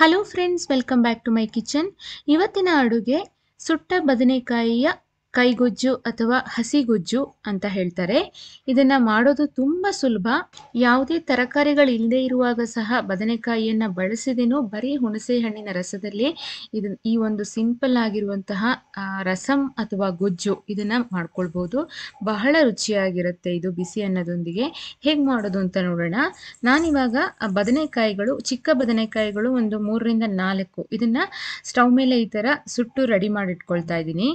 hello friends welcome back to my kitchen ಇವತ್ತಿನ ಅಡುಗೆ ಸುಟ್ಟ ಬದನೆಕಾಯಿಯ ಕೈಗೊಜ್ಜು ಅಥವಾ ಹಸಿಗೊಜ್ಜು ಅಂತ ಹೇಳ್ತಾರೆ ಇದನ್ನು ಮಾಡೋದು ತುಂಬ ಸುಲಭ ಯಾವುದೇ ತರಕಾರಿಗಳು ಇಲ್ಲದೆ ಇರುವಾಗ ಸಹ ಬದನೆಕಾಯಿಯನ್ನು ಬಳಸಿದೇನು ಬರೀ ಹುಣಸೆ ಹಣ್ಣಿನ ರಸದಲ್ಲಿ ಇದು ಈ ಒಂದು ಸಿಂಪಲ್ ಆಗಿರುವಂತಹ ರಸಂ ಅಥವಾ ಗೊಜ್ಜು ಇದನ್ನು ಮಾಡ್ಕೊಳ್ಬೋದು ಬಹಳ ರುಚಿಯಾಗಿರುತ್ತೆ ಇದು ಬಿಸಿ ಅನ್ನದೊಂದಿಗೆ ಹೇಗೆ ಮಾಡೋದು ಅಂತ ನೋಡೋಣ ನಾನಿವಾಗ ಬದನೆಕಾಯಿಗಳು ಚಿಕ್ಕ ಬದನೆಕಾಯಿಗಳು ಒಂದು ಮೂರರಿಂದ ನಾಲ್ಕು ಇದನ್ನು ಸ್ಟವ್ ಮೇಲೆ ಈ ಥರ ಸುಟ್ಟು ರೆಡಿ ಮಾಡಿಟ್ಕೊಳ್ತಾ ಇದ್ದೀನಿ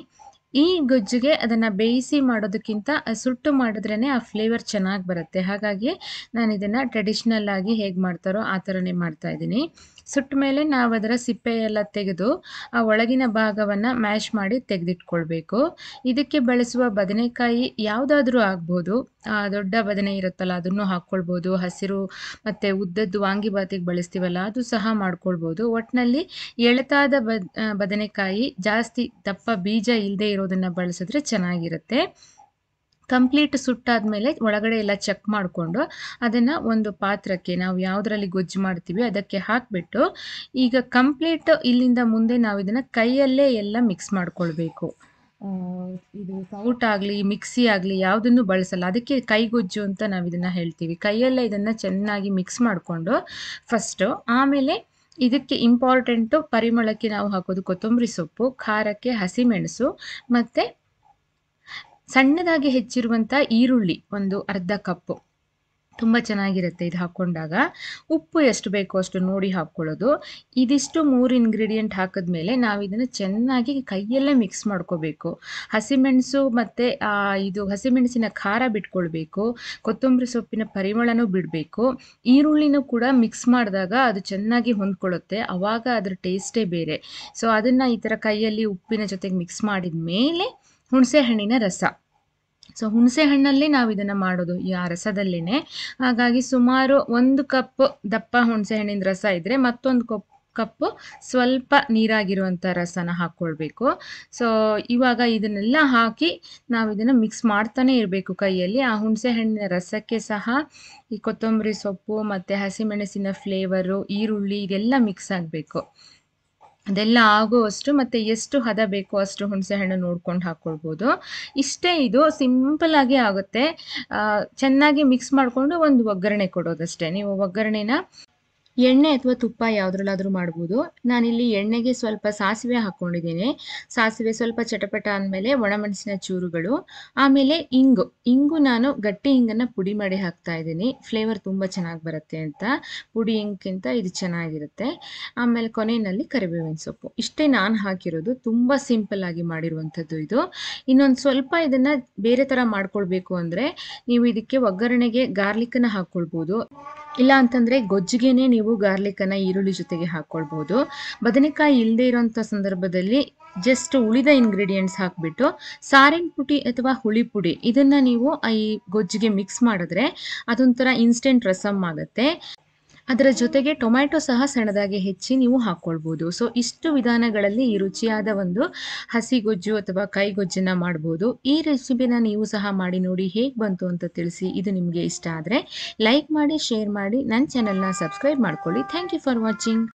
ಈ ಗೊಜ್ಜಿಗೆ ಅದನ್ನು ಬೇಯಿಸಿ ಮಾಡೋದಕ್ಕಿಂತ ಸುಟ್ಟು ಮಾಡಿದ್ರೇ ಆ ಫ್ಲೇವರ್ ಚೆನ್ನಾಗಿ ಬರುತ್ತೆ ಹಾಗಾಗಿ ನಾನು ಇದನ್ನು ಟ್ರೆಡಿಷ್ನಲ್ ಆಗಿ ಹೇಗೆ ಮಾಡ್ತಾರೋ ಆ ಥರನೇ ಮಾಡ್ತಾಯಿದ್ದೀನಿ ಸುಟ್ಟ ಮೇಲೆ ನಾವು ಅದರ ಸಿಪ್ಪೆ ತೆಗೆದು ಆ ಒಳಗಿನ ಭಾಗವನ್ನು ಮ್ಯಾಶ್ ಮಾಡಿ ತೆಗೆದಿಟ್ಕೊಳ್ಬೇಕು ಇದಕ್ಕೆ ಬಳಸುವ ಬದನೆಕಾಯಿ ಯಾವುದಾದ್ರೂ ಆಗ್ಬೋದು ದೊಡ್ಡ ಬದನೆ ಇರುತ್ತಲ್ಲ ಅದನ್ನು ಹಾಕ್ಕೊಳ್ಬೋದು ಹಸಿರು ಮತ್ತು ಉದ್ದದ್ದು ವಾಂಗಿಬಾತಿಗೆ ಬಳಸ್ತೀವಲ್ಲ ಅದು ಸಹ ಮಾಡ್ಕೊಳ್ಬೋದು ಒಟ್ಟಿನಲ್ಲಿ ಎಳೆತಾದ ಬದನೆಕಾಯಿ ಜಾಸ್ತಿ ದಪ್ಪ ಬೀಜ ಇಲ್ಲದೆ ಇರೋದನ್ನು ಬಳಸಿದ್ರೆ ಚೆನ್ನಾಗಿರುತ್ತೆ ಕಂಪ್ಲೀಟ್ ಸುಟ್ಟಾದ್ಮೇಲೆ ಒಳಗಡೆ ಎಲ್ಲ ಚೆಕ್ ಮಾಡಿಕೊಂಡು ಅದನ್ನು ಒಂದು ಪಾತ್ರಕ್ಕೆ ನಾವು ಯಾವುದರಲ್ಲಿ ಗೊಜ್ಜು ಮಾಡ್ತೀವಿ ಅದಕ್ಕೆ ಹಾಕಿಬಿಟ್ಟು ಈಗ ಕಂಪ್ಲೀಟ್ ಇಲ್ಲಿಂದ ಮುಂದೆ ನಾವು ಇದನ್ನು ಕೈಯಲ್ಲೇ ಎಲ್ಲ ಮಿಕ್ಸ್ ಮಾಡ್ಕೊಳ್ಬೇಕು ಇದು ಸೌಟ್ ಆಗಲಿ ಮಿಕ್ಸಿ ಆಗಲಿ ಯಾವುದನ್ನು ಬಳಸಲ್ಲ ಅದಕ್ಕೆ ಕೈಗೊಜ್ಜು ಅಂತ ನಾವು ಇದನ್ನು ಹೇಳ್ತೀವಿ ಕೈಯಲ್ಲೇ ಇದನ್ನು ಚೆನ್ನಾಗಿ ಮಿಕ್ಸ್ ಮಾಡಿಕೊಂಡು ಫಸ್ಟು ಆಮೇಲೆ ಇದಕ್ಕೆ ಇಂಪಾರ್ಟೆಂಟು ಪರಿಮಳಕ್ಕೆ ನಾವು ಹಾಕೋದು ಕೊತ್ತಂಬರಿ ಸೊಪ್ಪು ಖಾರಕ್ಕೆ ಹಸಿಮೆಣಸು ಮತ್ತು ಸಣ್ಣದಾಗಿ ಹೆಚ್ಚಿರುವಂಥ ಈರುಳ್ಳಿ ಒಂದು ಅರ್ಧ ಕಪ್ಪು ತುಂಬ ಚೆನ್ನಾಗಿರುತ್ತೆ ಇದು ಹಾಕ್ಕೊಂಡಾಗ ಉಪ್ಪು ಎಷ್ಟು ಬೇಕೋ ಅಷ್ಟು ನೋಡಿ ಹಾಕ್ಕೊಳ್ಳೋದು ಇದಿಷ್ಟು ಮೂರು ಇಂಗ್ರೀಡಿಯೆಂಟ್ ಹಾಕಿದ್ಮೇಲೆ ನಾವು ಇದನ್ನು ಚೆನ್ನಾಗಿ ಕೈಯಲ್ಲೇ ಮಿಕ್ಸ್ ಮಾಡ್ಕೋಬೇಕು ಹಸಿಮೆಣಸು ಮತ್ತು ಇದು ಹಸಿಮೆಣಸಿನ ಖಾರ ಬಿಟ್ಕೊಳ್ಬೇಕು ಕೊತ್ತಂಬರಿ ಸೊಪ್ಪಿನ ಪರಿಮಳನೂ ಬಿಡಬೇಕು ಈರುಳ್ಳಿನೂ ಕೂಡ ಮಿಕ್ಸ್ ಮಾಡಿದಾಗ ಅದು ಚೆನ್ನಾಗಿ ಹೊಂದ್ಕೊಳ್ಳುತ್ತೆ ಆವಾಗ ಅದರ ಟೇಸ್ಟೇ ಬೇರೆ ಸೊ ಅದನ್ನು ಈ ಥರ ಕೈಯಲ್ಲಿ ಉಪ್ಪಿನ ಜೊತೆಗೆ ಮಿಕ್ಸ್ ಮಾಡಿದ ಮೇಲೆ ಹುಣಸೆಹಣ್ಣಿನ ರಸ ಸೊ ಹುಣಸೆ ಹಣ್ಣಲ್ಲಿ ನಾವು ಇದನ್ನು ಮಾಡೋದು ಆ ರಸದಲ್ಲೇ ಹಾಗಾಗಿ ಸುಮಾರು ಒಂದು ಕಪ್ ದಪ್ಪ ಹುಣಸೆ ಹಣ್ಣಿನ ರಸ ಇದ್ದರೆ ಮತ್ತೊಂದು ಕಪ್ ಕಪ್ಪು ಸ್ವಲ್ಪ ನೀರಾಗಿರುವಂಥ ರಸನ ಹಾಕ್ಕೊಳ್ಬೇಕು ಸೊ ಇವಾಗ ಇದನ್ನೆಲ್ಲ ಹಾಕಿ ನಾವು ಇದನ್ನು ಮಿಕ್ಸ್ ಮಾಡ್ತಾನೆ ಇರಬೇಕು ಕೈಯಲ್ಲಿ ಆ ಹುಣಸೆ ಹಣ್ಣಿನ ರಸಕ್ಕೆ ಸಹ ಈ ಕೊತ್ತಂಬರಿ ಸೊಪ್ಪು ಮತ್ತು ಹಸಿಮೆಣಸಿನ ಫ್ಲೇವರು ಈರುಳ್ಳಿ ಇದೆಲ್ಲ ಮಿಕ್ಸ್ ಆಗಬೇಕು ಅದೆಲ್ಲ ಆಗುವಷ್ಟು ಮತ್ತೆ ಎಷ್ಟು ಹದ ಬೇಕೋ ಅಷ್ಟು ಹುಣಸೆ ಹಣ್ಣು ನೋಡ್ಕೊಂಡು ಹಾಕೊಳ್ಬೋದು ಇಷ್ಟೇ ಇದು ಸಿಂಪಲ್ ಆಗಿ ಆಗುತ್ತೆ ಚೆನ್ನಾಗಿ ಮಿಕ್ಸ್ ಮಾಡಿಕೊಂಡು ಒಂದು ಒಗ್ಗರಣೆ ಕೊಡೋದಷ್ಟೇ ನೀವು ಒಗ್ಗರಣೆನ ಎಣ್ಣೆ ಅಥವಾ ತುಪ್ಪ ಯಾವುದ್ರಲ್ಲಾದರೂ ಮಾಡ್ಬೋದು ನಾನಿಲ್ಲಿ ಎಣ್ಣೆಗೆ ಸ್ವಲ್ಪ ಸಾಸಿವೆ ಹಾಕ್ಕೊಂಡಿದ್ದೀನಿ ಸಾಸಿವೆ ಸ್ವಲ್ಪ ಚಟಪಟ ಅಂದಮೇಲೆ ಒಣಮೆಣಸಿನ ಚೂರುಗಳು ಆಮೇಲೆ ಇಂಗು ಇಂಗು ನಾನು ಗಟ್ಟಿ ಇಂಗನ್ನ ಪುಡಿ ಮಾಡಿ ಹಾಕ್ತಾ ಇದ್ದೀನಿ ಫ್ಲೇವರ್ ತುಂಬ ಚೆನ್ನಾಗಿ ಬರುತ್ತೆ ಅಂತ ಪುಡಿ ಇಂಗ್ಕಿಂತ ಇದು ಚೆನ್ನಾಗಿರುತ್ತೆ ಆಮೇಲೆ ಕೊನೆಯಲ್ಲಿ ಕರಿಬೇವಿನ ಸೊಪ್ಪು ಇಷ್ಟೇ ನಾನು ಹಾಕಿರೋದು ತುಂಬ ಸಿಂಪಲ್ ಆಗಿ ಮಾಡಿರುವಂಥದ್ದು ಇದು ಇನ್ನೊಂದು ಸ್ವಲ್ಪ ಇದನ್ನ ಬೇರೆ ತರ ಮಾಡ್ಕೊಳ್ಬೇಕು ಅಂದ್ರೆ ನೀವು ಇದಕ್ಕೆ ಒಗ್ಗರಣೆಗೆ ಗಾರ್ಲಿಕ್ಕನ್ನು ಹಾಕ್ಕೊಳ್ಬೋದು ಇಲ್ಲ ಅಂತಂದ್ರೆ ಗೊಜ್ಜಿಗೆನೇ ನೀವು ನೀವು ಅನ್ನ ಈರುಳ್ಳಿ ಜೊತೆಗೆ ಹಾಕೊಳ್ಬಹುದು ಬದನೆಕಾಯಿ ಇಲ್ಲದೆ ಇರುವಂತಹ ಸಂದರ್ಭದಲ್ಲಿ ಜಸ್ಟ್ ಉಳಿದ ಇಂಗ್ರೀಡಿಯೆಂಟ್ಸ್ ಹಾಕ್ಬಿಟ್ಟು ಸಾರಿನ ಪುಡಿ ಅಥವಾ ಹುಳಿ ಪುಡಿ ಇದನ್ನ ನೀವು ಈ ಗೊಜ್ಜಿಗೆ ಮಿಕ್ಸ್ ಮಾಡಿದ್ರೆ ಅದೊಂಥರ ಇನ್ಸ್ಟೆಂಟ್ ರಸಮ್ ಆಗುತ್ತೆ ಅದರ ಜೊತೆಗೆ ಟೊಮ್ಯಾಟೊ ಸಹ ಸಣ್ಣದಾಗಿ ಹೆಚ್ಚಿ ನೀವು ಹಾಕ್ಕೊಳ್ಬೋದು ಸೊ ಇಷ್ಟು ವಿಧಾನಗಳಲ್ಲಿ ಈ ರುಚಿಯಾದ ಒಂದು ಹಸಿಗೊಜ್ಜು ಅಥವಾ ಗೊಜ್ಜನ್ನ ಮಾಡ್ಬೋದು ಈ ರೆಸಿಪಿನ ನೀವು ಸಹ ಮಾಡಿ ನೋಡಿ ಹೇಗೆ ಬಂತು ಅಂತ ತಿಳಿಸಿ ಇದು ನಿಮಗೆ ಇಷ್ಟ ಆದರೆ ಲೈಕ್ ಮಾಡಿ ಶೇರ್ ಮಾಡಿ ನನ್ನ ಚಾನಲ್ನ ಸಬ್ಸ್ಕ್ರೈಬ್ ಮಾಡ್ಕೊಳ್ಳಿ ಥ್ಯಾಂಕ್ ಯು ಫಾರ್ ವಾಚಿಂಗ್